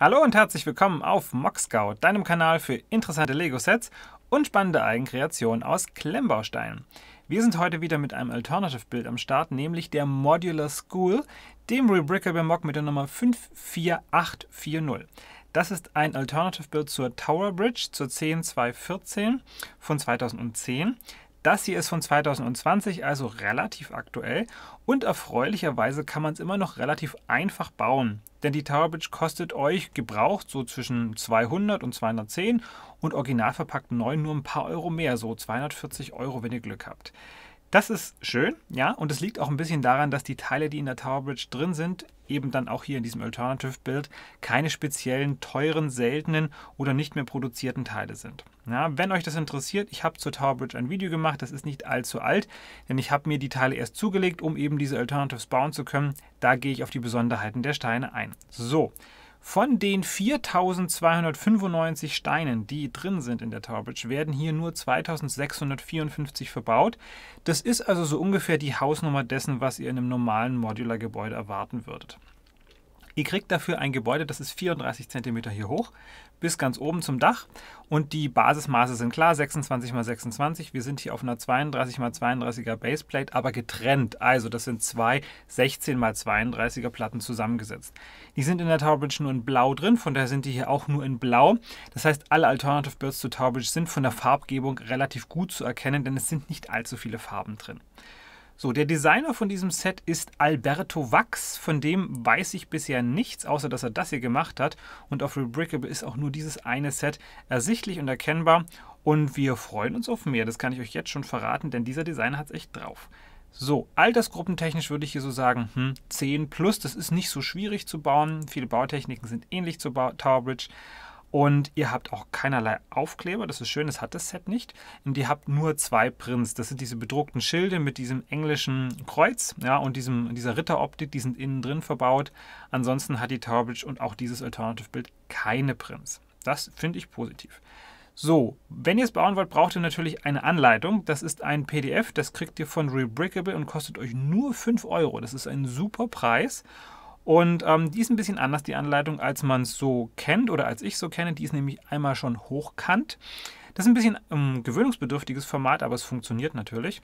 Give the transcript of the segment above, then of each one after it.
Hallo und herzlich willkommen auf Moxcow, deinem Kanal für interessante Lego-Sets und spannende Eigenkreationen aus Klemmbausteinen. Wir sind heute wieder mit einem Alternative-Bild am Start, nämlich der Modular School, dem Rebrickable Mock mit der Nummer 54840. Das ist ein Alternative-Bild zur Tower Bridge, zur 10214 von 2010. Das hier ist von 2020, also relativ aktuell und erfreulicherweise kann man es immer noch relativ einfach bauen, denn die Tower Bridge kostet euch gebraucht so zwischen 200 und 210 und original verpackt neu nur ein paar Euro mehr, so 240 Euro, wenn ihr Glück habt. Das ist schön, ja, und es liegt auch ein bisschen daran, dass die Teile, die in der Tower Bridge drin sind, eben dann auch hier in diesem alternative Build, keine speziellen, teuren, seltenen oder nicht mehr produzierten Teile sind. Ja, wenn euch das interessiert, ich habe zur Tower Bridge ein Video gemacht, das ist nicht allzu alt, denn ich habe mir die Teile erst zugelegt, um eben diese Alternatives bauen zu können. Da gehe ich auf die Besonderheiten der Steine ein. So, von den 4295 Steinen, die drin sind in der Tower Bridge, werden hier nur 2654 verbaut. Das ist also so ungefähr die Hausnummer dessen, was ihr in einem normalen Modular-Gebäude erwarten würdet. Ihr kriegt dafür ein Gebäude, das ist 34 cm hier hoch, bis ganz oben zum Dach. Und die Basismaße sind klar, 26 x 26. Wir sind hier auf einer 32 x 32er Baseplate, aber getrennt. Also das sind zwei 16 x 32er Platten zusammengesetzt. Die sind in der Towerbridge nur in blau drin, von daher sind die hier auch nur in blau. Das heißt, alle Alternative Birds zu Towerbridge sind von der Farbgebung relativ gut zu erkennen, denn es sind nicht allzu viele Farben drin. So, der Designer von diesem Set ist Alberto Wachs. Von dem weiß ich bisher nichts, außer dass er das hier gemacht hat. Und auf Rebrickable ist auch nur dieses eine Set ersichtlich und erkennbar. Und wir freuen uns auf mehr. Das kann ich euch jetzt schon verraten, denn dieser Designer hat es echt drauf. So, altersgruppentechnisch würde ich hier so sagen, hm, 10 plus, das ist nicht so schwierig zu bauen. Viele Bautechniken sind ähnlich zu Tower Bridge. Und ihr habt auch keinerlei Aufkleber, das ist schön, das hat das Set nicht. Und ihr habt nur zwei Prints. Das sind diese bedruckten Schilde mit diesem englischen Kreuz ja, und diesem, dieser Ritteroptik, die sind innen drin verbaut. Ansonsten hat die Tower Bridge und auch dieses Alternative-Bild keine Prints. Das finde ich positiv. So, wenn ihr es bauen wollt, braucht ihr natürlich eine Anleitung. Das ist ein PDF, das kriegt ihr von Rebrickable und kostet euch nur 5 Euro. Das ist ein super Preis. Und ähm, die ist ein bisschen anders, die Anleitung, als man es so kennt oder als ich so kenne. Die ist nämlich einmal schon hochkant. Das ist ein bisschen ähm, gewöhnungsbedürftiges Format, aber es funktioniert natürlich.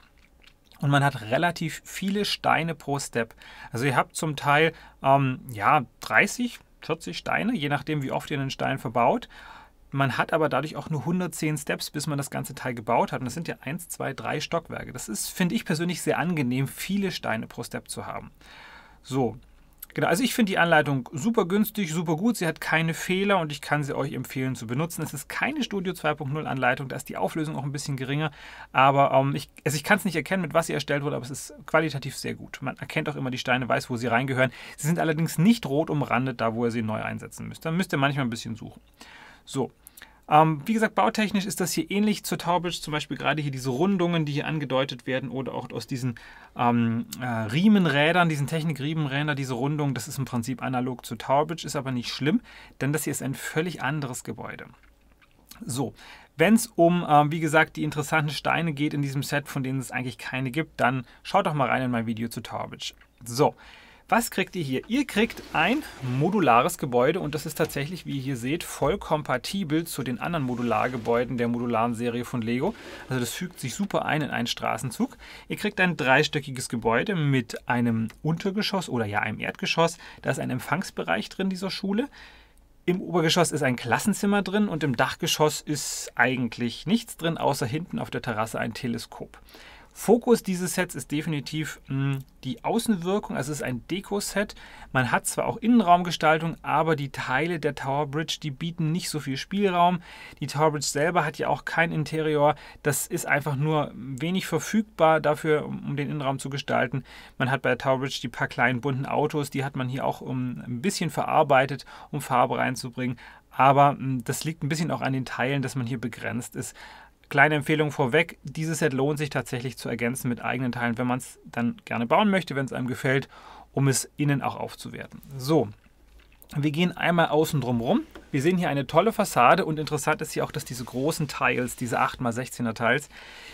Und man hat relativ viele Steine pro Step. Also ihr habt zum Teil ähm, ja, 30, 40 Steine, je nachdem wie oft ihr einen Stein verbaut. Man hat aber dadurch auch nur 110 Steps, bis man das ganze Teil gebaut hat. Und das sind ja 1, 2, 3 Stockwerke. Das ist, finde ich persönlich, sehr angenehm, viele Steine pro Step zu haben. So, Genau, also ich finde die Anleitung super günstig, super gut. Sie hat keine Fehler und ich kann sie euch empfehlen zu benutzen. Es ist keine Studio 2.0 Anleitung, da ist die Auflösung auch ein bisschen geringer. Aber ähm, ich, also ich kann es nicht erkennen, mit was sie erstellt wurde, aber es ist qualitativ sehr gut. Man erkennt auch immer die Steine, weiß, wo sie reingehören. Sie sind allerdings nicht rot umrandet, da wo ihr sie neu einsetzen müsst. Da müsst ihr manchmal ein bisschen suchen. So, ähm, wie gesagt, bautechnisch ist das hier ähnlich zur Taubitsch, zum Beispiel gerade hier diese Rundungen, die hier angedeutet werden oder auch aus diesen ähm, äh, Riemenrädern, diesen Technikriemenrädern, diese Rundungen, das ist im Prinzip analog zu Taubitsch, ist aber nicht schlimm, denn das hier ist ein völlig anderes Gebäude. So, wenn es um, ähm, wie gesagt, die interessanten Steine geht in diesem Set, von denen es eigentlich keine gibt, dann schaut doch mal rein in mein Video zu Taubitsch. So, was kriegt ihr hier? Ihr kriegt ein modulares Gebäude und das ist tatsächlich, wie ihr hier seht, voll kompatibel zu den anderen Modulargebäuden der modularen Serie von Lego. Also das fügt sich super ein in einen Straßenzug. Ihr kriegt ein dreistöckiges Gebäude mit einem Untergeschoss oder ja einem Erdgeschoss. Da ist ein Empfangsbereich drin dieser Schule. Im Obergeschoss ist ein Klassenzimmer drin und im Dachgeschoss ist eigentlich nichts drin, außer hinten auf der Terrasse ein Teleskop. Fokus dieses Sets ist definitiv mh, hm, die Außenwirkung. Also es ist ein Deko-Set. Man hat zwar auch Innenraumgestaltung, aber die Teile der Tower Bridge, die bieten nicht so viel Spielraum. Die Tower Bridge selber hat ja auch kein Interior. Das ist einfach nur wenig verfügbar dafür, um den Innenraum zu gestalten. Man hat bei der Tower Bridge die paar kleinen bunten Autos, die hat man hier auch um, ein bisschen verarbeitet, um Farbe reinzubringen. Aber mh, hm, das liegt ein bisschen auch an den Teilen, dass man hier begrenzt ist. Kleine Empfehlung vorweg, dieses Set lohnt sich tatsächlich zu ergänzen mit eigenen Teilen, wenn man es dann gerne bauen möchte, wenn es einem gefällt, um es innen auch aufzuwerten. So, wir gehen einmal außen drum rum. Wir sehen hier eine tolle Fassade und interessant ist hier auch, dass diese großen Tiles, diese 8x16er Tiles,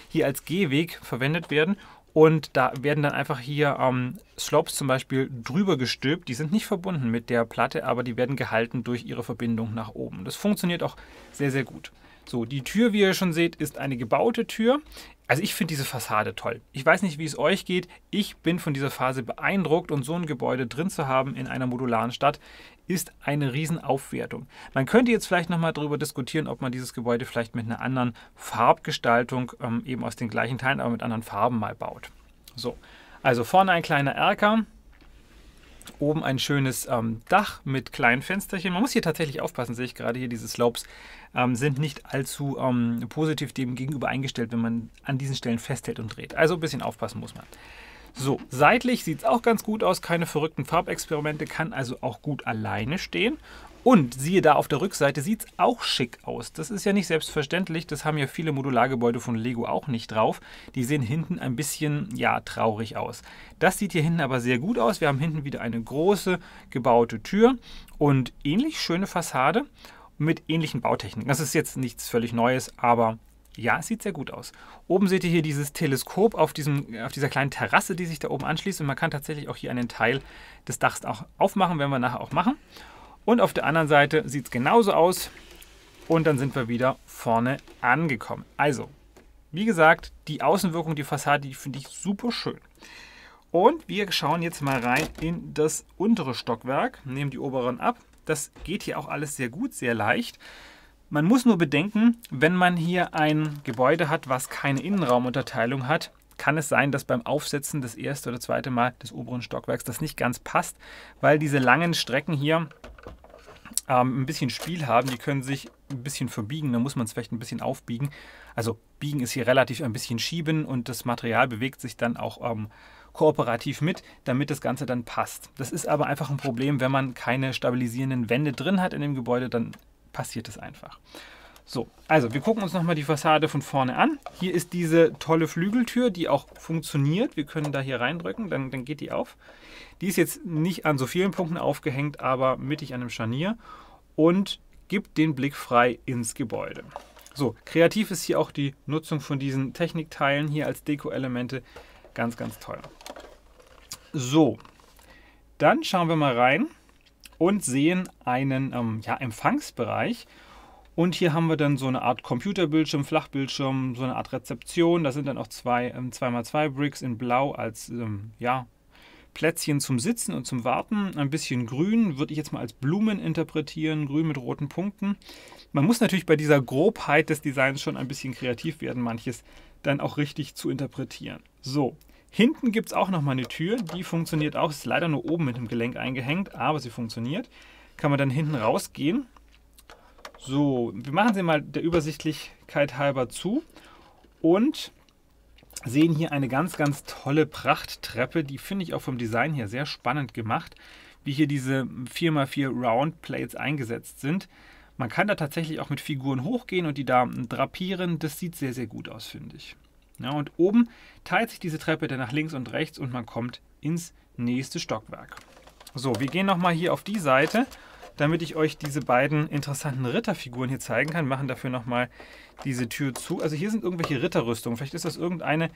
hier als Gehweg verwendet werden und da werden dann einfach hier ähm, Slopes zum Beispiel drüber gestülpt. Die sind nicht verbunden mit der Platte, aber die werden gehalten durch ihre Verbindung nach oben. Das funktioniert auch sehr, sehr gut. So, die Tür, wie ihr schon seht, ist eine gebaute Tür. Also ich finde diese Fassade toll. Ich weiß nicht, wie es euch geht. Ich bin von dieser Phase beeindruckt und so ein Gebäude drin zu haben in einer modularen Stadt ist eine Riesenaufwertung. Man könnte jetzt vielleicht nochmal darüber diskutieren, ob man dieses Gebäude vielleicht mit einer anderen Farbgestaltung, ähm, eben aus den gleichen Teilen, aber mit anderen Farben mal baut. So, also vorne ein kleiner Erker, oben ein schönes ähm, Dach mit kleinen Fensterchen. Man muss hier tatsächlich aufpassen, sehe ich gerade hier, diese Slopes ähm, sind nicht allzu ähm, positiv dem gegenüber eingestellt, wenn man an diesen Stellen festhält und dreht. Also ein bisschen aufpassen muss man. So, seitlich sieht es auch ganz gut aus, keine verrückten Farbexperimente, kann also auch gut alleine stehen. Und siehe da, auf der Rückseite sieht es auch schick aus. Das ist ja nicht selbstverständlich, das haben ja viele Modulargebäude von Lego auch nicht drauf. Die sehen hinten ein bisschen, ja, traurig aus. Das sieht hier hinten aber sehr gut aus. Wir haben hinten wieder eine große gebaute Tür und ähnlich schöne Fassade mit ähnlichen Bautechniken. Das ist jetzt nichts völlig Neues, aber ja, es sieht sehr gut aus. Oben seht ihr hier dieses Teleskop auf, diesem, auf dieser kleinen Terrasse, die sich da oben anschließt. Und man kann tatsächlich auch hier einen Teil des Dachs auch aufmachen, werden wir nachher auch machen. Und auf der anderen Seite sieht es genauso aus. Und dann sind wir wieder vorne angekommen. Also, wie gesagt, die Außenwirkung, die Fassade, die finde ich super schön. Und wir schauen jetzt mal rein in das untere Stockwerk, nehmen die oberen ab. Das geht hier auch alles sehr gut, sehr leicht. Man muss nur bedenken, wenn man hier ein Gebäude hat, was keine Innenraumunterteilung hat, kann es sein, dass beim Aufsetzen das erste oder zweite Mal des oberen Stockwerks das nicht ganz passt, weil diese langen Strecken hier ähm, ein bisschen Spiel haben. Die können sich ein bisschen verbiegen, da muss man es vielleicht ein bisschen aufbiegen. Also biegen ist hier relativ ein bisschen schieben und das Material bewegt sich dann auch ähm, kooperativ mit, damit das Ganze dann passt. Das ist aber einfach ein Problem, wenn man keine stabilisierenden Wände drin hat in dem Gebäude, dann passiert es einfach. So, also wir gucken uns nochmal die Fassade von vorne an. Hier ist diese tolle Flügeltür, die auch funktioniert. Wir können da hier reindrücken, dann, dann geht die auf. Die ist jetzt nicht an so vielen Punkten aufgehängt, aber mittig an einem Scharnier und gibt den Blick frei ins Gebäude. So, kreativ ist hier auch die Nutzung von diesen Technikteilen hier als Deko-Elemente. Ganz, ganz toll. So, dann schauen wir mal rein und sehen einen ähm, ja, Empfangsbereich. Und hier haben wir dann so eine Art Computerbildschirm, Flachbildschirm, so eine Art Rezeption. Da sind dann auch zwei 2x2 ähm, Bricks in Blau als ähm, ja, Plätzchen zum Sitzen und zum Warten. Ein bisschen grün würde ich jetzt mal als Blumen interpretieren, grün mit roten Punkten. Man muss natürlich bei dieser Grobheit des Designs schon ein bisschen kreativ werden, manches dann auch richtig zu interpretieren. So, hinten gibt es auch nochmal eine Tür, die funktioniert auch, ist leider nur oben mit dem Gelenk eingehängt, aber sie funktioniert. Kann man dann hinten rausgehen so, wir machen sie mal der Übersichtlichkeit halber zu und sehen hier eine ganz, ganz tolle Prachttreppe. Die finde ich auch vom Design her sehr spannend gemacht, wie hier diese 4x4 Round Plates eingesetzt sind. Man kann da tatsächlich auch mit Figuren hochgehen und die da drapieren. Das sieht sehr, sehr gut aus, finde ich. Ja, und oben teilt sich diese Treppe dann nach links und rechts und man kommt ins nächste Stockwerk. So, wir gehen nochmal hier auf die Seite damit ich euch diese beiden interessanten Ritterfiguren hier zeigen kann. Wir machen dafür nochmal diese Tür zu. Also hier sind irgendwelche Ritterrüstungen. Vielleicht ist das irgendeine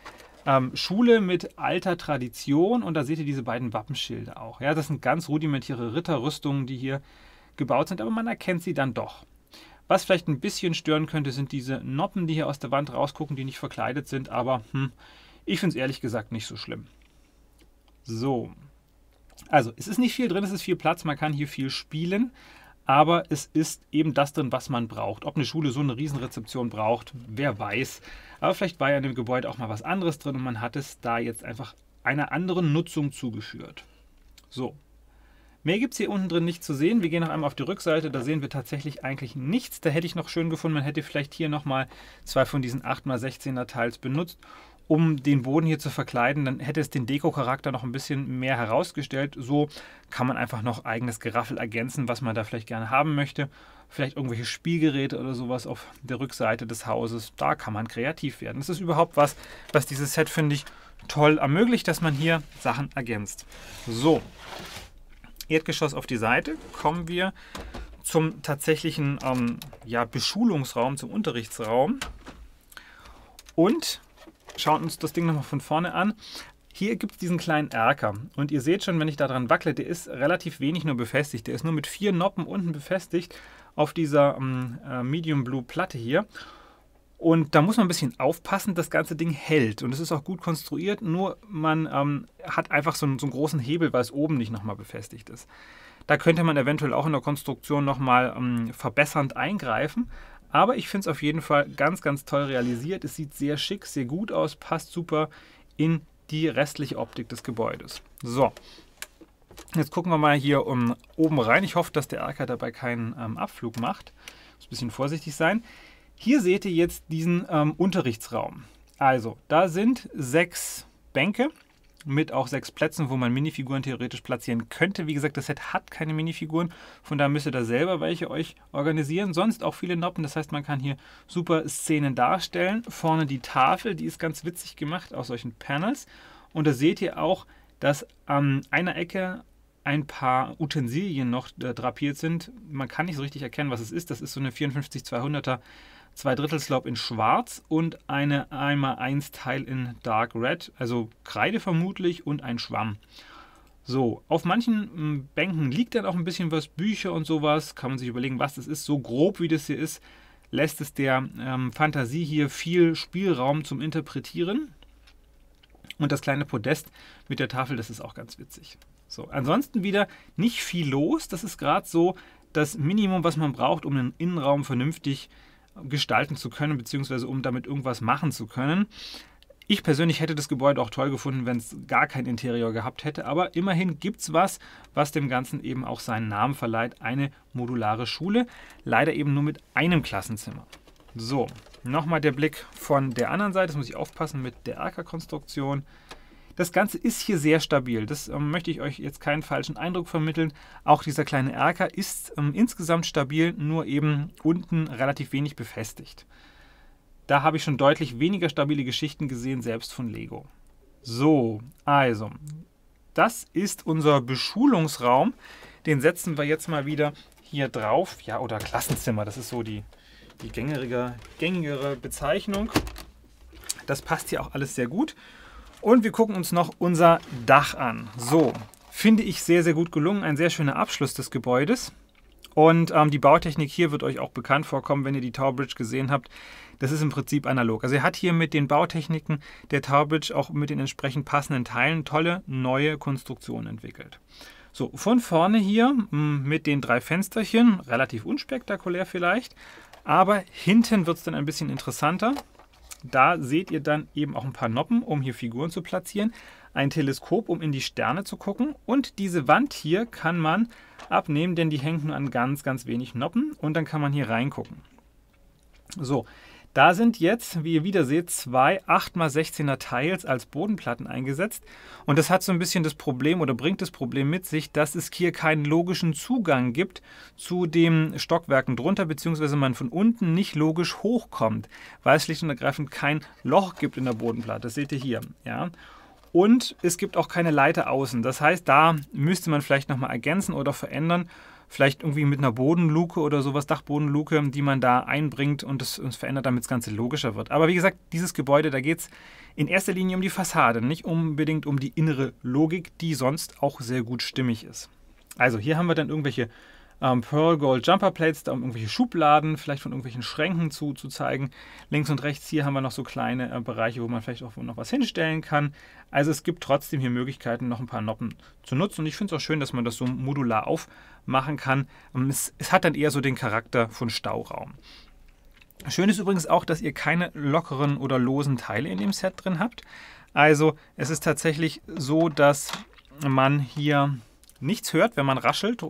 ähm, Schule mit alter Tradition und da seht ihr diese beiden Wappenschilde auch. Ja, das sind ganz rudimentäre Ritterrüstungen, die hier gebaut sind, aber man erkennt sie dann doch. Was vielleicht ein bisschen stören könnte, sind diese Noppen, die hier aus der Wand rausgucken, die nicht verkleidet sind, aber hm, ich finde es ehrlich gesagt nicht so schlimm. So, also, es ist nicht viel drin, es ist viel Platz, man kann hier viel spielen, aber es ist eben das drin, was man braucht. Ob eine Schule so eine Riesenrezeption braucht, wer weiß. Aber vielleicht war ja in dem Gebäude auch mal was anderes drin und man hat es da jetzt einfach einer anderen Nutzung zugeführt. So. Mehr gibt es hier unten drin nicht zu sehen. Wir gehen noch einmal auf die Rückseite, da sehen wir tatsächlich eigentlich nichts. Da hätte ich noch schön gefunden, man hätte vielleicht hier nochmal zwei von diesen 8x16er Teils benutzt um den Boden hier zu verkleiden, dann hätte es den Deko-Charakter noch ein bisschen mehr herausgestellt. So kann man einfach noch eigenes Geraffel ergänzen, was man da vielleicht gerne haben möchte. Vielleicht irgendwelche Spielgeräte oder sowas auf der Rückseite des Hauses. Da kann man kreativ werden. Das ist überhaupt was, was dieses Set, finde ich, toll ermöglicht, dass man hier Sachen ergänzt. So, Erdgeschoss auf die Seite. Kommen wir zum tatsächlichen ähm, ja, Beschulungsraum, zum Unterrichtsraum. Und schauen uns das Ding nochmal von vorne an. Hier gibt es diesen kleinen Erker und ihr seht schon, wenn ich da dran wackle, der ist relativ wenig nur befestigt. Der ist nur mit vier Noppen unten befestigt auf dieser ähm, äh, Medium Blue Platte hier. Und da muss man ein bisschen aufpassen, das ganze Ding hält. Und es ist auch gut konstruiert, nur man ähm, hat einfach so einen, so einen, großen Hebel, weil es oben nicht nochmal befestigt ist. Da könnte man eventuell auch in der Konstruktion nochmal ähm, verbessernd eingreifen, aber ich finde es auf jeden Fall ganz, ganz toll realisiert. Es sieht sehr schick, sehr gut aus, passt super in die restliche Optik des Gebäudes. So, jetzt gucken wir mal hier um, oben rein. Ich hoffe, dass der Erker dabei keinen ähm, Abflug macht. Muss ein bisschen vorsichtig sein. Hier seht ihr jetzt diesen ähm, Unterrichtsraum. Also, da sind sechs Bänke mit auch sechs Plätzen, wo man Minifiguren theoretisch platzieren könnte. Wie gesagt, das Set hat keine Minifiguren, von daher müsst ihr da selber welche euch organisieren. Sonst auch viele Noppen, das heißt, man kann hier super Szenen darstellen. Vorne die Tafel, die ist ganz witzig gemacht aus solchen Panels. Und da seht ihr auch, dass an einer Ecke ein paar Utensilien noch äh, drapiert sind. Man kann nicht so richtig erkennen, was es ist. Das ist so eine 54-200er zwei Drittel Slop in Schwarz und eine einmal 1 Teil in Dark Red, also Kreide vermutlich und ein Schwamm. So, auf manchen Bänken liegt dann auch ein bisschen was, Bücher und sowas, kann man sich überlegen, was das ist. So grob wie das hier ist, lässt es der ähm, Fantasie hier viel Spielraum zum Interpretieren. Und das kleine Podest mit der Tafel, das ist auch ganz witzig. So, ansonsten wieder nicht viel los. Das ist gerade so das Minimum, was man braucht, um den Innenraum vernünftig zu gestalten zu können, beziehungsweise um damit irgendwas machen zu können. Ich persönlich hätte das Gebäude auch toll gefunden, wenn es gar kein Interieur gehabt hätte, aber immerhin gibt es was, was dem Ganzen eben auch seinen Namen verleiht, eine modulare Schule, leider eben nur mit einem Klassenzimmer. So, nochmal der Blick von der anderen Seite, das muss ich aufpassen mit der Erkerkonstruktion. konstruktion das Ganze ist hier sehr stabil. Das ähm, möchte ich euch jetzt keinen falschen Eindruck vermitteln. Auch dieser kleine Erker ist ähm, insgesamt stabil, nur eben unten relativ wenig befestigt. Da habe ich schon deutlich weniger stabile Geschichten gesehen, selbst von Lego. So, also, das ist unser Beschulungsraum. Den setzen wir jetzt mal wieder hier drauf. Ja, oder Klassenzimmer, das ist so die, die gängigere, gängigere Bezeichnung. Das passt hier auch alles sehr gut. Und wir gucken uns noch unser Dach an. So, finde ich sehr, sehr gut gelungen. Ein sehr schöner Abschluss des Gebäudes. Und ähm, die Bautechnik hier wird euch auch bekannt vorkommen, wenn ihr die Tower Bridge gesehen habt. Das ist im Prinzip analog. Also er hat hier mit den Bautechniken der Tower Bridge auch mit den entsprechend passenden Teilen tolle neue Konstruktionen entwickelt. So, von vorne hier hm, mit den drei Fensterchen, relativ unspektakulär vielleicht, aber hinten wird es dann ein bisschen interessanter. Da seht ihr dann eben auch ein paar Noppen, um hier Figuren zu platzieren, ein Teleskop, um in die Sterne zu gucken und diese Wand hier kann man abnehmen, denn die hängt nur an ganz, ganz wenig Noppen und dann kann man hier reingucken. So, da sind jetzt, wie ihr wieder seht, zwei 8x16er Teils als Bodenplatten eingesetzt. Und das hat so ein bisschen das Problem oder bringt das Problem mit sich, dass es hier keinen logischen Zugang gibt zu den Stockwerken drunter, beziehungsweise man von unten nicht logisch hochkommt, weil es schlicht und ergreifend kein Loch gibt in der Bodenplatte. Das seht ihr hier. Ja? Und es gibt auch keine Leiter außen. Das heißt, da müsste man vielleicht nochmal ergänzen oder verändern vielleicht irgendwie mit einer Bodenluke oder sowas, Dachbodenluke, die man da einbringt und es verändert, damit das Ganze logischer wird. Aber wie gesagt, dieses Gebäude, da geht es in erster Linie um die Fassade, nicht unbedingt um die innere Logik, die sonst auch sehr gut stimmig ist. Also hier haben wir dann irgendwelche ähm, Pearl Gold Jumper Plates, da um irgendwelche Schubladen, vielleicht von irgendwelchen Schränken zu, zu zeigen. Links und rechts hier haben wir noch so kleine äh, Bereiche, wo man vielleicht auch noch was hinstellen kann. Also es gibt trotzdem hier Möglichkeiten, noch ein paar Noppen zu nutzen. Und ich finde es auch schön, dass man das so modular aufmachen kann. Ähm, es, es hat dann eher so den Charakter von Stauraum. Schön ist übrigens auch, dass ihr keine lockeren oder losen Teile in dem Set drin habt. Also es ist tatsächlich so, dass man hier nichts hört, wenn man raschelt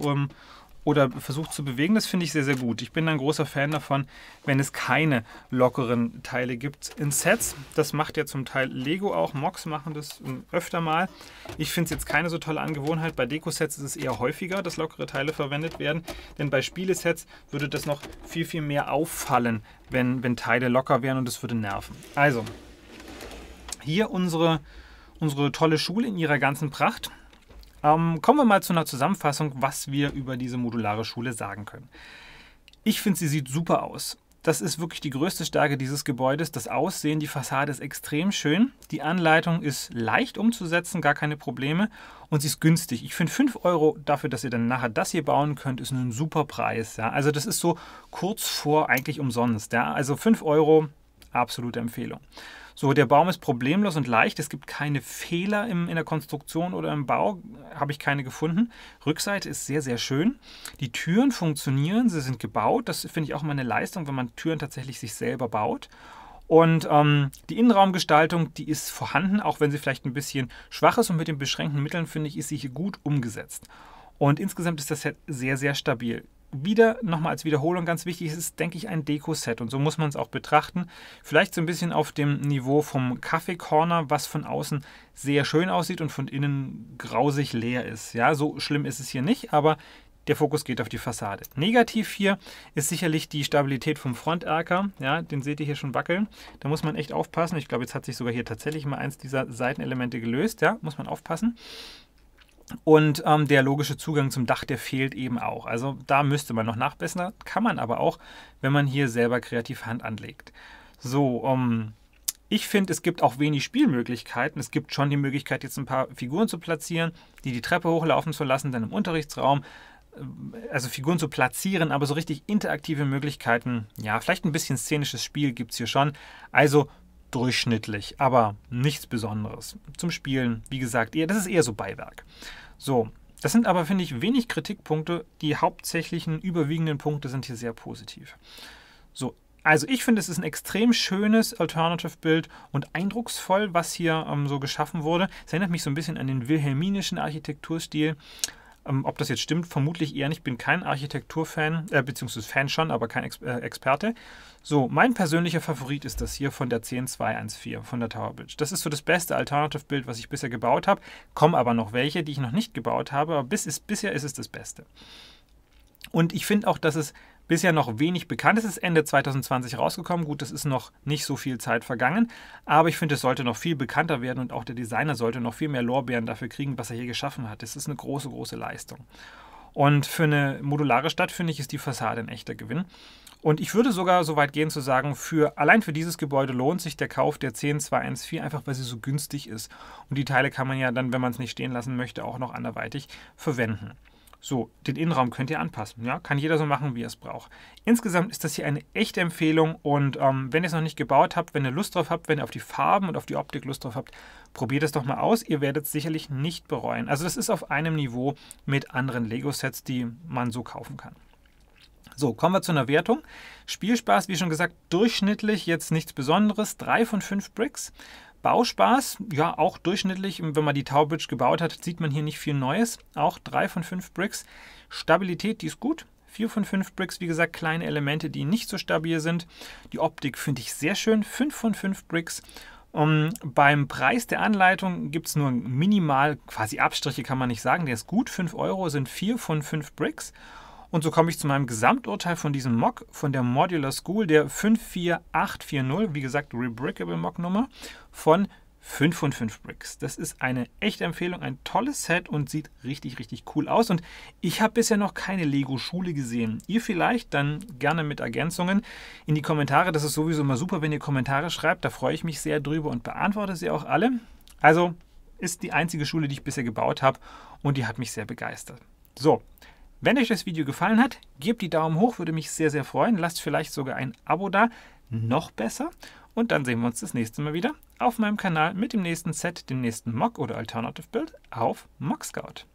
oder versucht zu bewegen, das finde ich sehr, sehr gut. Ich bin ein großer Fan davon, wenn es keine lockeren Teile gibt in Sets. Das macht ja zum Teil Lego auch. Mox machen das öfter mal. Ich finde es jetzt keine so tolle Angewohnheit. Bei Deko-Sets ist es eher häufiger, dass lockere Teile verwendet werden. Denn bei Spielesets würde das noch viel, viel mehr auffallen, wenn, wenn Teile locker wären und das würde nerven. Also, hier unsere, unsere tolle Schule in ihrer ganzen Pracht. Ähm, kommen wir mal zu einer Zusammenfassung, was wir über diese modulare Schule sagen können. Ich finde, sie sieht super aus. Das ist wirklich die größte Stärke dieses Gebäudes. Das Aussehen, die Fassade ist extrem schön. Die Anleitung ist leicht umzusetzen, gar keine Probleme. Und sie ist günstig. Ich finde 5 Euro dafür, dass ihr dann nachher das hier bauen könnt, ist ein super Preis. Ja? Also das ist so kurz vor eigentlich umsonst. Ja? Also 5 Euro, absolute Empfehlung. So, der Baum ist problemlos und leicht. Es gibt keine Fehler im, in der Konstruktion oder im Bau, habe ich keine gefunden. Rückseite ist sehr, sehr schön. Die Türen funktionieren, sie sind gebaut. Das finde ich auch immer eine Leistung, wenn man Türen tatsächlich sich selber baut. Und ähm, die Innenraumgestaltung, die ist vorhanden, auch wenn sie vielleicht ein bisschen schwach ist und mit den beschränkten Mitteln, finde ich, ist sie hier gut umgesetzt. Und insgesamt ist das Set sehr, sehr stabil wieder nochmal als Wiederholung ganz wichtig, es ist, denke ich, ein Deko-Set und so muss man es auch betrachten. Vielleicht so ein bisschen auf dem Niveau vom Kaffee-Corner, was von außen sehr schön aussieht und von innen grausig leer ist. Ja, so schlimm ist es hier nicht, aber der Fokus geht auf die Fassade. Negativ hier ist sicherlich die Stabilität vom Fronterker. Ja, den seht ihr hier schon wackeln. Da muss man echt aufpassen. Ich glaube, jetzt hat sich sogar hier tatsächlich mal eins dieser Seitenelemente gelöst. Ja, muss man aufpassen. Und ähm, der logische Zugang zum Dach, der fehlt eben auch. Also da müsste man noch nachbessern, kann man aber auch, wenn man hier selber kreativ Hand anlegt. So, ähm, ich finde, es gibt auch wenig Spielmöglichkeiten. Es gibt schon die Möglichkeit, jetzt ein paar Figuren zu platzieren, die die Treppe hochlaufen zu lassen, dann im Unterrichtsraum. Ähm, also Figuren zu platzieren, aber so richtig interaktive Möglichkeiten, ja, vielleicht ein bisschen szenisches Spiel gibt es hier schon. Also durchschnittlich, aber nichts Besonderes. Zum Spielen, wie gesagt, eher, das ist eher so Beiwerk. So, das sind aber, finde ich, wenig Kritikpunkte. Die hauptsächlichen, überwiegenden Punkte sind hier sehr positiv. So, also ich finde, es ist ein extrem schönes Alternative-Bild und eindrucksvoll, was hier ähm, so geschaffen wurde. Es erinnert mich so ein bisschen an den wilhelminischen Architekturstil. Ähm, ob das jetzt stimmt, vermutlich eher nicht. Ich Bin kein Architekturfan, äh, beziehungsweise Fan schon, aber kein Ex äh, Experte. So, mein persönlicher Favorit ist das hier von der 10214 von der Tower Bridge. Das ist so das beste Alternative Bild, was ich bisher gebaut habe. Kommen aber noch welche, die ich noch nicht gebaut habe, aber bis ist, bisher ist es das Beste. Und ich finde auch, dass es bisher noch wenig bekannt. Es ist Ende 2020 rausgekommen. Gut, es ist noch nicht so viel Zeit vergangen, aber ich finde, es sollte noch viel bekannter werden und auch der Designer sollte noch viel mehr Lorbeeren dafür kriegen, was er hier geschaffen hat. Das ist eine große, große Leistung. Und für eine modulare Stadt, finde ich, ist die Fassade ein echter Gewinn. Und ich würde sogar so weit gehen zu sagen, für, allein für dieses Gebäude lohnt sich der Kauf der 10214 einfach, weil sie so günstig ist. Und die Teile kann man ja dann, wenn man es nicht stehen lassen möchte, auch noch anderweitig verwenden. So, den Innenraum könnt ihr anpassen. Ja? Kann jeder so machen, wie er es braucht. Insgesamt ist das hier eine echte Empfehlung und ähm, wenn ihr es noch nicht gebaut habt, wenn ihr Lust drauf habt, wenn ihr auf die Farben und auf die Optik Lust drauf habt, probiert es doch mal aus. Ihr werdet es sicherlich nicht bereuen. Also das ist auf einem Niveau mit anderen Lego-Sets, die man so kaufen kann. So, kommen wir zu einer Wertung. Spielspaß, wie schon gesagt, durchschnittlich, jetzt nichts Besonderes. Drei von fünf Bricks. Bauspaß, ja, auch durchschnittlich. Wenn man die Taubridge gebaut hat, sieht man hier nicht viel Neues. Auch 3 von 5 Bricks. Stabilität, die ist gut. 4 von 5 Bricks, wie gesagt, kleine Elemente, die nicht so stabil sind. Die Optik finde ich sehr schön. 5 von 5 Bricks. Um, beim Preis der Anleitung gibt es nur minimal, quasi Abstriche kann man nicht sagen, der ist gut. 5 Euro sind 4 von 5 Bricks. Und so komme ich zu meinem Gesamturteil von diesem Mock von der Modular School der 54840, wie gesagt Rebrickable Mock Nummer von 5 und 5 Bricks. Das ist eine echte Empfehlung, ein tolles Set und sieht richtig, richtig cool aus. Und ich habe bisher noch keine Lego-Schule gesehen. Ihr vielleicht, dann gerne mit Ergänzungen in die Kommentare. Das ist sowieso immer super, wenn ihr Kommentare schreibt. Da freue ich mich sehr drüber und beantworte sie auch alle. Also ist die einzige Schule, die ich bisher gebaut habe und die hat mich sehr begeistert. So, wenn euch das Video gefallen hat, gebt die Daumen hoch, würde mich sehr, sehr freuen. Lasst vielleicht sogar ein Abo da, mhm. noch besser. Und dann sehen wir uns das nächste Mal wieder auf meinem Kanal mit dem nächsten Set, dem nächsten Mock oder Alternative Build auf MockScout.